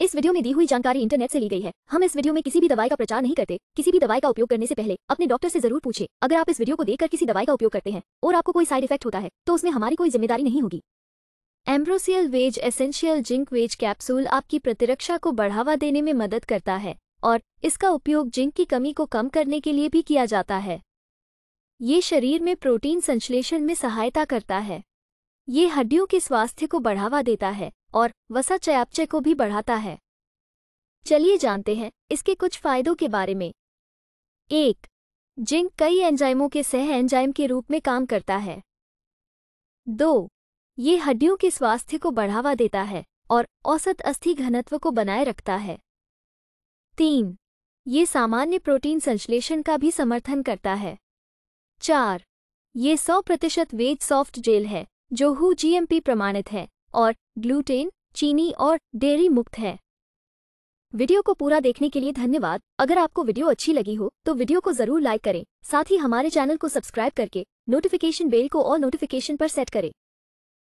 इस वीडियो में दी हुई जानकारी इंटरनेट से ली गई है हम इस वीडियो में किसी भी दवाई का प्रचार नहीं करते किसी भी दवाई का उपयोग करने से पहले अपने डॉक्टर से जरूर पूछे अगर आप इस वीडियो को देखकर किसी दवाई का उपयोग करते हैं और आपको कोई साइड इफेक्ट होता है तो उसमें हमारी कोई जिम्मेदारी नहीं होगी ambrosial veg essential zinc veg capsule आपकी प्रतिरक्षा को बढ़ावा देने में मदद करता है और इसका उपयोग जिंक की कमी को कम करने के लिए भी किया जाता है ये शरीर में प्रोटीन संश्लेषण में सहायता करता है ये हड्डियों के स्वास्थ्य को बढ़ावा देता है और वसा चयापचय को भी बढ़ाता है चलिए जानते हैं इसके कुछ फायदों के बारे में एक जिंक कई एंजाइमों के सह एंजाइम के रूप में काम करता है दो ये हड्डियों के स्वास्थ्य को बढ़ावा देता है और औसत अस्थि घनत्व को बनाए रखता है तीन ये सामान्य प्रोटीन संश्लेषण का भी समर्थन करता है चार ये 100 प्रतिशत वेज सॉफ्ट जेल है जो हु जीएमपी प्रमाणित है और ग्लूटेन चीनी और डेयरी मुक्त है वीडियो को पूरा देखने के लिए धन्यवाद अगर आपको वीडियो अच्छी लगी हो तो वीडियो को जरूर लाइक करें साथ ही हमारे चैनल को सब्सक्राइब करके नोटिफिकेशन बेल को और नोटिफिकेशन पर सेट करें